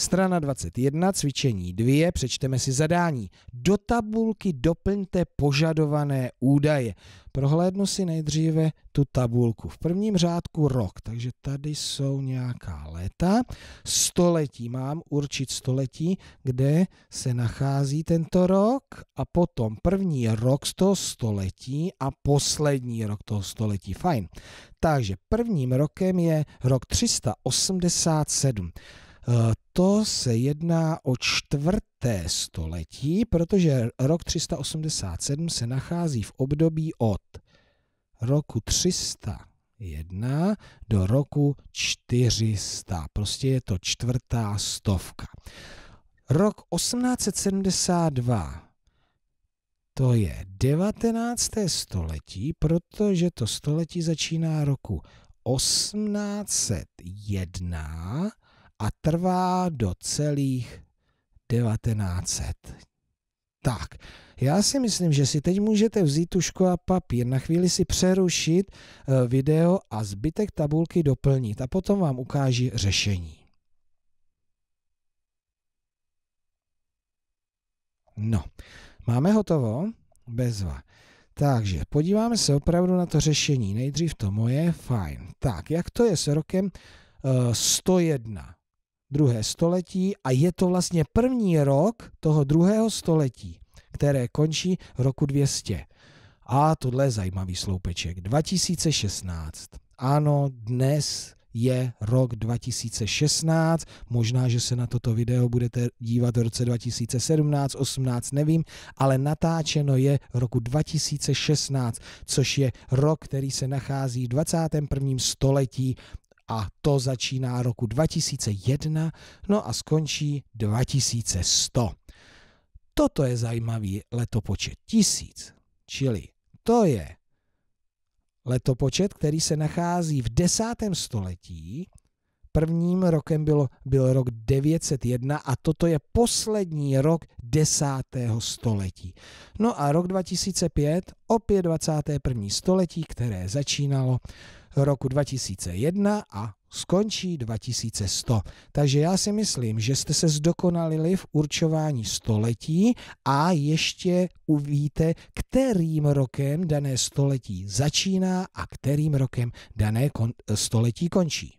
Strana 21, cvičení 2, přečteme si zadání. Do tabulky doplňte požadované údaje. Prohlédnu si nejdříve tu tabulku. V prvním řádku rok, takže tady jsou nějaká léta. Století mám určit století, kde se nachází tento rok a potom první rok z toho století a poslední rok toho století. Fajn. Takže prvním rokem je rok 387. Eh, to se jedná o čtvrté století, protože rok 387 se nachází v období od roku 301 do roku 400. Prostě je to čtvrtá stovka. Rok 1872 to je 19. století, protože to století začíná roku 1801 a trvá do celých 1900. Tak, já si myslím, že si teď můžete vzít tušku a papír, na chvíli si přerušit eh, video a zbytek tabulky doplnit a potom vám ukáží řešení. No, máme hotovo? Bezva. Takže podíváme se opravdu na to řešení. Nejdřív to moje, fajn. Tak, jak to je s rokem 101? Eh, druhé století a je to vlastně první rok toho druhého století, které končí v roku 200. A tohle je zajímavý sloupeček. 2016. Ano, dnes je rok 2016. Možná, že se na toto video budete dívat v roce 2017, 18, nevím, ale natáčeno je roku 2016, což je rok, který se nachází v 21. století a to začíná roku 2001, no a skončí 2100. Toto je zajímavý letopočet 1000, čili to je letopočet, který se nachází v desátém století. Prvním rokem bylo, byl rok 901 a toto je poslední rok desátého století. No a rok 2005, opět 21. století, které začínalo roku 2001 a skončí 2100. Takže já si myslím, že jste se zdokonalili v určování století a ještě uvíte, kterým rokem dané století začíná a kterým rokem dané kon- století končí.